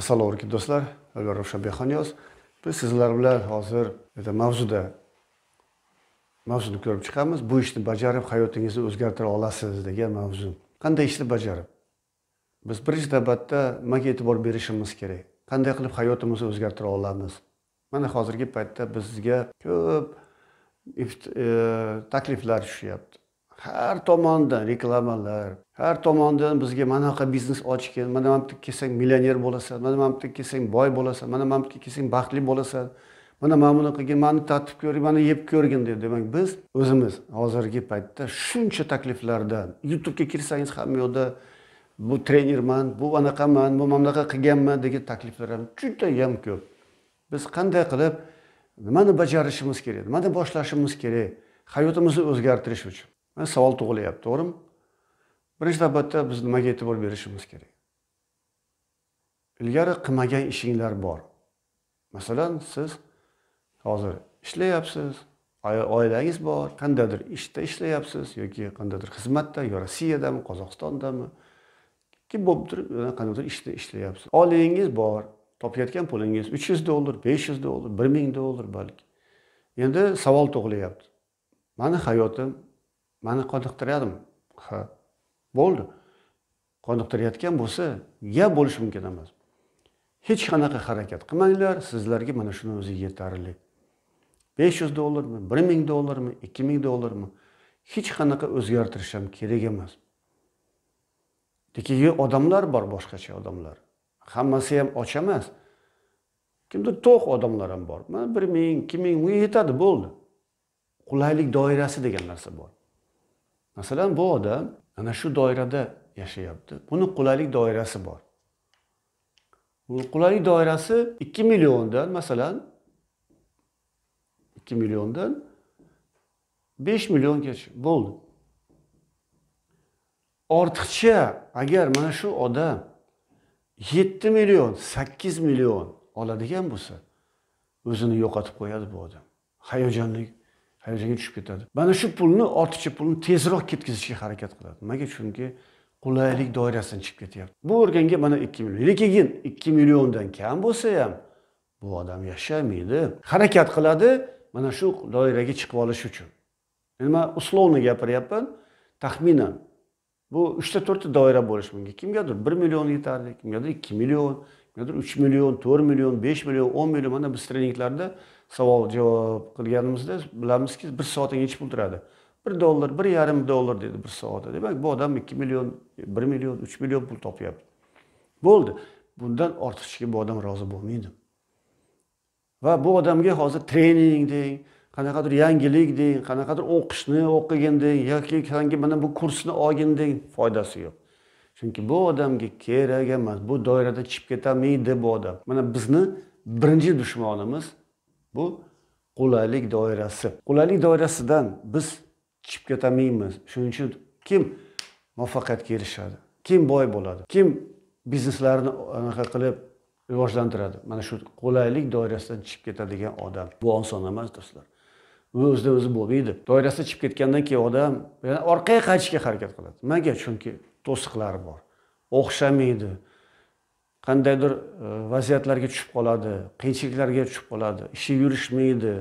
assalomu alaykum do'stlar avliyo ravshan behonyoz biz sizlar bilan hozir mavzuda mavzuni ko'rib chiqamiz bu ishni bajarib hayotingizni o'zgartira olasiz degan mavzu qanday ishni bajarib biz birinchi navbatda nimaga e'tibor berishimiz kerak qanday qilib hayotimizni o'zgartira olamiz mana hozirgi paytda bizga ko'p e, takliflar tushyapti har tomondan reklamalar har tomondan bizga mana bunaqa biznes ochgin mana mana bitta kelsang millioner bo'lasan mana mana bitta kelsang boy bo'lasan mana mana bitta kelsang baxtli bo'lasan mana mana buni qilgin mani tatib ko'rgin mani yeb ko'rgin dedi demak biz o'zimiz hozirgi paytda shuncha takliflardan youtubega kirsangiz hamma yoqda bu trenerman bu anaqaman bu mana bunaqa qilganman degan takliflar ham judayam ko'p biz qanday qilib nimani bajarishimiz kerak nimani boshlashimiz kerak hayotimizni o'zgartirish uchun mana savol tug'ilyapti to'g'rimi birinchi navbatda biz nimaga e'tibor berishimiz kerak ilgari qilmagan ishinglar bor masalan siz hozir ishlayapsiz oilangiz bor qandaydir ishda ishlayapsiz yoki qandaydir xizmatda yo rossiyadami qozog'istondami kim turib qandaydir ishda ishlayapsiz oyligingiz bor topayotgan pulingiz uch yuz dollar besh yuz dollar bir ming dollar balki endi savol tug'ilyapti mani hayotim mani qoniqtiradimi ha bo'ldi qoniqtirayotgan bo'lsa ya bo'lishi mumkin emas hech qanaqa harakat qilmanglar sizlarga mana shuni o'zi yetarli besh yuz dollarmi bir ming dollarmi ikki ming dollarmi hech qanaqa o'zgartirish ham kerak emas lekin odamlar bor boshqacha odamlar hammasi ham och emas kimdir to'q odamlar ham bor mana bir ming ikki ming bunga yetadi bo'ldi qulaylik doirasi degan narsa bor masalan bu odam ana shu doirada yashayapti buni qulaylik doirasi bor bu qulaylik doirasi ikki milliondan masalan ikki milliondan besh milliongacha bo'ldi ortiqcha agar mana shu odam yetti million sakkiz million oladigan bo'lsa o'zini yo'qotib qo'yadi bu odam hayajonli hayajonga tushib ketadi mana shu pulni ortiqcha pulni tezroq ketkazishga harakat qiladi nimaga chunki qulaylik doirasidan chiqib ketyapti bu o'rganga mana ikki million lekin ikki milliondan kam bo'lsa ham bu odam yashamaydi harakat qiladi mana shu doiraga chiqib olish uchun endi man условно gapiryapman taxminan bu uchta to'rtta doira bo'lishi mumkin kimgadir bir million yetarli kimgadir ikki million kimgadir uch million to'rt million besh million o'n million mana biz treninglarda savol javob qilganimizda bilamizki bir soatga yechib pul turadi bir dollar bir yarim dollar dedi bir soatda demak bu odam ikki million bir million uch million pul topyapti bo'ldi bundan ortiqchaga bu odam rozi bo'lmaydi va bu odamga hozir trening deng qanaqadir yangilik deng qanaqadir o'qishni o'qigin deng yoki sangi mana bu kursni olgin deng foydasi yo'q chunki bu odamga kerak emas bu doirada chiqib ketamaydi bu odam mana bizni birinchi dushmanimiz bu qulaylik doirasi qulaylik doirasidan biz chiqib ketamaymiz shuning uchun kim muvaffaqiyatga erishadi kim boy bo'ladi kim bizneslarini anaqa qilib rivojlantiradi mana shu qulaylik doirasidan chiqib ketadigan odam bu oson emas do'stlar bu o'zidan o'zi bo'lmaydi doirasidan chiqib ketgandan keyin odam yana orqaga qaytishga harakat qiladi nimaga chunki to'siqlar bor o'xshamaydi qandaydir e, vaziyatlarga tushib qoladi qiyinchiliklarga tushib qoladi ishi yurishmaydi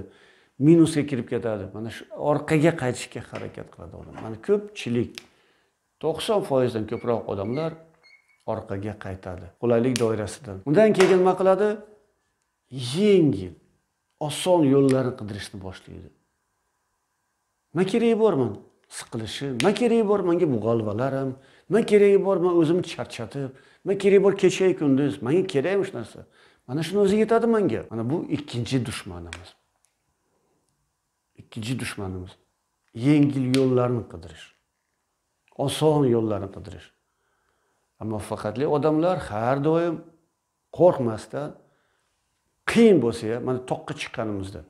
minusga kirib ketadi mana shu orqaga qaytishga harakat qiladi odam mana ko'pchilik to'qson foizdan ko'proq odamlar orqaga qaytadi qulaylik doirasidan undan keyin nima qiladi yengil oson yo'llarni qidirishni boshlaydi nima keragi bor man siqilishim nima keragi bor manga bu g'alvalar ham nima keragi bor man o'zimni charchatib nima keragi bor kechayu kunduz manga kerakmi shu narsa mana shuni o'zi yetadi manga mana bu ikkinchi dushmanimiz ikkinchi dushmanimiz yengil yo'llarni qidirish oson yo'llarni qidirish muvaffaqiyatli odamlar har doim qo'rqmasdan qiyin bo'lsa ham mana toqqa chiqqanimizda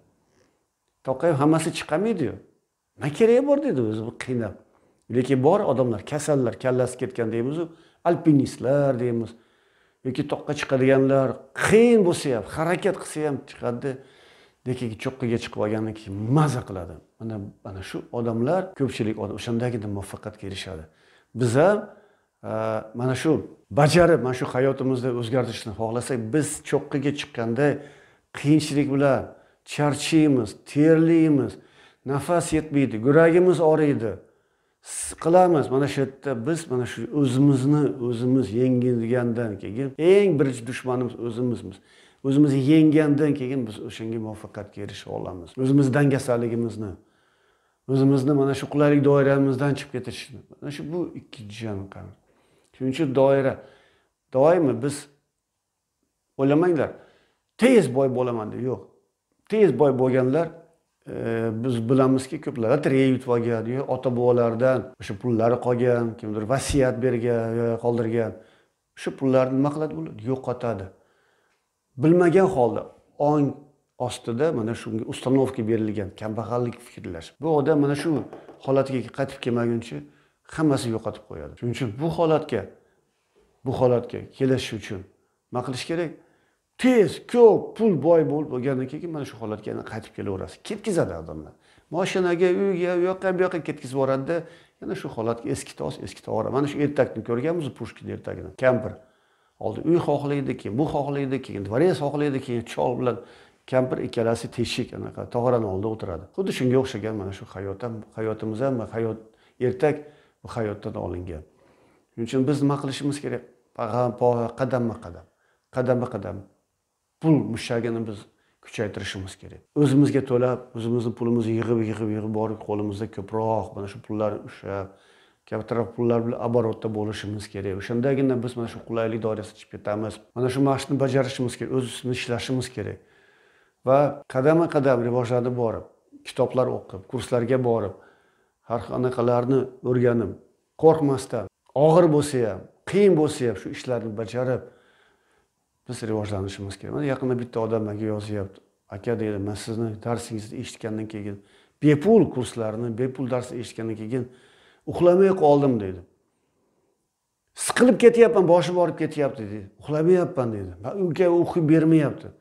toqqa ham hammasi chiqolmaydiyu nima keragi bor deydi o'zi qiynab lekin bor odamlar kasallar kallasi ketgan deymizu alpinistlar deymiz yoki toqqa chiqadiganlar qiyin bo'lsa ham harakat qilsa ham chiqadida lekin cho'qqiga chiqib olgandan keyin maza qiladi mana mana shu odamlar ko'pchilik odam o'shandagina muvaffaqiyatga erishadi biz ham e, mana shu bajarib mana shu hayotimizni o'zgartirishni xohlasak biz cho'qqiga chiqqanda qiyinchilik bilan charchaymiz terlaymiz nafas yetmaydi yuragimiz og'riydi qilamiz mana shu yerda biz mana shu o'zimizni o'zimiz yengilgandan keyin eng birinchi dushmanimiz o'zimizmiz o'zimizni yenggandan keyin biz o'shanga muvaffaqiyatga erisha olamiz o'zimizni dangasaligimizni o'zimizni mana shu qulaylik doiramizdan chiqib ketishni mana shu bu ikkinchi janqa shuning uchun doira doimo biz o'ylamanglar tez boy bo'laman deb yo'q tez boy bo'lganlar biz bilamizki ko'plar lotereya yutib olgan yo ota bobolaridan o'sha pullari qolgan kimdir vasiyat bergan qoldirgan shu pullarni nima qiladi bular yo'qotadi bilmagan holda ong ostida mana shunga установка berilgan kambag'allik fikrlash bu odam mana shu holatga qaytib kelmaguncha hammasi yo'qotib qo'yadi shuning uchun bu holatga bu holatga kelish uchun nima qilish kerak tez ko'p pul boy bo'lib bo'lgandan keyin mana shu holatga yana qaytib kelaverasiz ketkizadi odamlar moshinaga uyga u yoqqa bu yoqqa ketkazib yuboradida yana shu holatga eski tos eski tovara mana shu ertakni ko'rganmiz pushkin ertagini kampir oldin uy xohlaydi keyin bu xohlaydi keyin dvorец xohlaydi keyin chol bilan kampir ikkalasi teshik anaqa tog'orani oldida o'tiradi xuddi shunga o'xshagan mana shu hayot ham hayotimiz ham hayot ertak bu hayotdan olingan shuning uchun biz nima qilishimiz kerak qadamma qadam qadamma qadam pul mushagini biz kuchaytirishimiz kerak o'zimizga to'lab o'zimizni pulimizni yig'ib yig'ib yig'ib borib qo'limizda ko'proq mana shu pullar ushlab kattaroq pullar bilan оборотda bo'lishimiz kerak o'shandagina biz mana shu qulaylik doirasiga chiqib ketamiz mana shu mashqni bajarishimiz kerak o'z ustida ishlashimiz kerak va qadama qadam rivojlanib borib kitoblar o'qib kurslarga borib har qanaqalarni o'rganib qo'rqmasdan og'ir bo'lsa ham qiyin bo'lsa ham shu ishlarni bajarib biz rivojlanishimiz kerak mana yaqinda bitta odam manga yozyapti aka deydi man sizni darsingizni eshitgandan keyin bepul kurslarni bepul darsni eshitgandan keyin uxlamay qoldim deydi siqilib ketyapman boshim og'rib ketyapti deydi uxlamayapman deydi uka o'qib bermayapti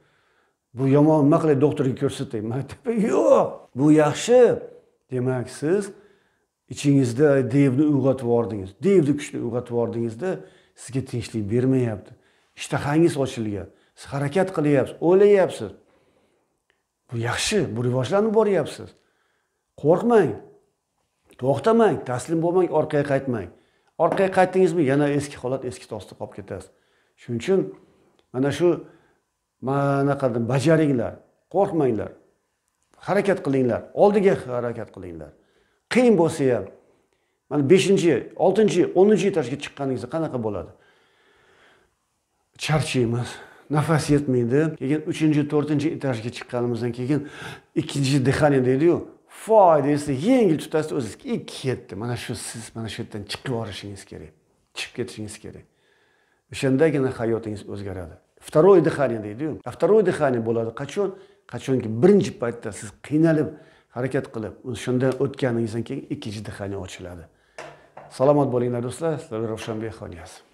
bu yomon nima qilay doktorga ko'rsating man yo'q bu yaxshi demak siz ichingizda devni uyg'otib yubordingiz devni kuchni uyg'otib yubordingizda sizga tinchlik bermayapti ishtahangiz ochilgan siz harakat qilyapsiz o'ylayapsiz bu yaxshi bu rivojlanib boryapsiz qo'rqmang to'xtamang taslim bo'lmang orqaga qaytmang orqaga qaytdingizmi yana eski holat eski tosda qolib ketasiz shuning uchun mana shu mana bajaringlar qo'rqmanglar harakat qilinglar oldiga harakat qilinglar qiyin bo'lsa ham mana beshinchi oltinchi o'ninchi etajga chiqqaningizda qanaqa bo'ladi charchaymiz nafas yetmaydi keyin uchinchi to'rtinchi etajga chiqqanimizdan keyin ikkinchi дыхание deydiyu foy deysiz yengil tutasiz o'zingizga и ketdi mana shu siz mana shu yerdan chiqib yuborishingiz kerak chiqib ketishingiz kerak o'shandagina hayotingiz o'zgaradi второе дыхание deydiyu второе дыхание bo'ladi qachon qachonki birinchi paytda siz qiynalib harakat qilib o'shandan o'tganingizdan keyin ikkinchi дыхание ochiladi salomat bo'linglar do'stlar sizlarga ravshanbek xoniyasi